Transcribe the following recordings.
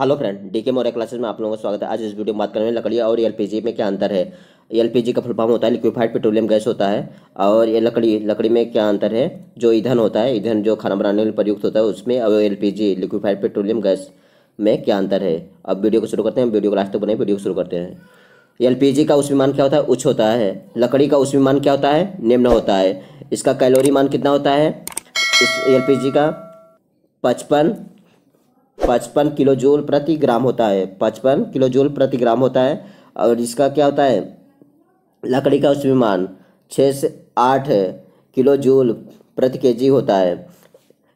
hello friend DK Maurya classes में आप लोगों का स्वागत है आज इस वीडियो में बात करेंगे लकड़ी और एलपीजी में क्या अंतर है एलपीजी का फुल फॉर्म होता है लिक्विफाइड पेट्रोलियम गैस होता है और ये लकड़ी लकड़ी में क्या अंतर है जो ईंधन होता है ईंधन जो खाना बनाने में प्रयुक्त होता है उसमें और जी लिक्विफाइड पेट्रोलियम गैस में क्या अंतर है अब वीडियो को शुरू करते हैं वीडियो को लास्ट तक बनाए वीडियो को शुरू करते हैं जी का उस विमान क्या होता है उच्च होता है लकड़ी का उस विमान क्या होता है निम्न होता है इसका कैलोरी मान कितना होता है इस जी का पचपन पचपन किलो जूल प्रति ग्राम होता है पचपन किलो जूल प्रति ग्राम होता है और इसका क्या होता है लकड़ी का उष्मीमान छः से आठ किलो जूल प्रति केजी होता है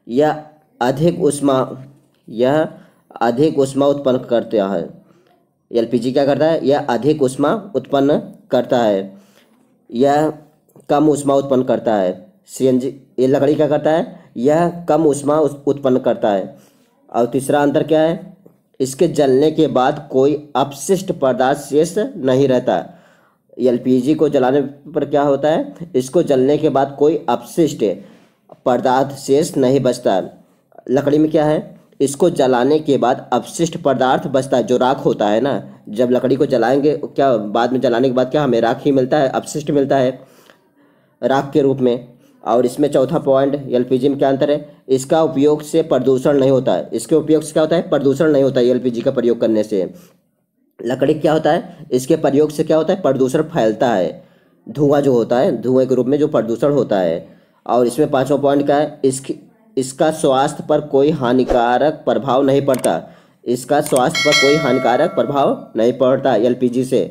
यह अधिक उष्मा यह अधिक उष्मा उत्पन्न करता है एलपीजी क्या करता है यह अधिक उष्मा उत्पन्न करता है यह कम उष्मा उत्पन्न करता है सी ये लकड़ी क्या करता है यह कम उष्मा उत्पन्न करता है और तीसरा अंतर क्या है इसके जलने के बाद कोई अपशिष्ट पदार्थ शेष नहीं रहता एल को जलाने पर क्या होता है इसको जलने के बाद कोई अपशिष्ट पदार्थ शेष नहीं बचता लकड़ी में क्या है इसको जलाने के बाद अपशिष्ट पदार्थ बचता है जो राख होता है ना जब लकड़ी को जलाएंगे क्या बाद में जलाने के बाद क्या हमें राख ही मिलता है अपशिष्ट मिलता है राख के रूप में और इसमें चौथा पॉइंट एल में क्या अंतर है इसका उपयोग से प्रदूषण नहीं होता है इसके उपयोग से क्या होता है प्रदूषण नहीं होता है एल का प्रयोग करने से लकड़ी क्या होता है इसके प्रयोग से क्या होता है प्रदूषण फैलता है धुआं जो होता है धुएं के रूप में जो प्रदूषण होता है और इसमें पाँचवा पॉइंट क्या है इसकी इसका स्वास्थ्य पर कोई हानिकारक प्रभाव नहीं पड़ता इसका स्वास्थ्य पर कोई हानिकारक प्रभाव नहीं पड़ता एल से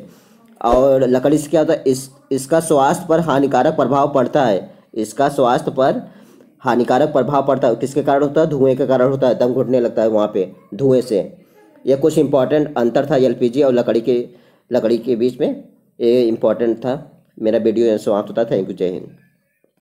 और लकड़ी से क्या होता है इस इसका स्वास्थ्य पर हानिकारक प्रभाव पड़ता है इसका स्वास्थ्य पर हानिकारक प्रभाव पड़ता है किसके कारण होता है धुएं के कारण होता है दम घुटने लगता है वहाँ पे धुएं से यह कुछ इंपॉर्टेंट अंतर था एल और लकड़ी के लकड़ी के बीच में ये इम्पॉर्टेंट था मेरा वीडियो यहाँ समाप्त होता थैंक यू जय हिंद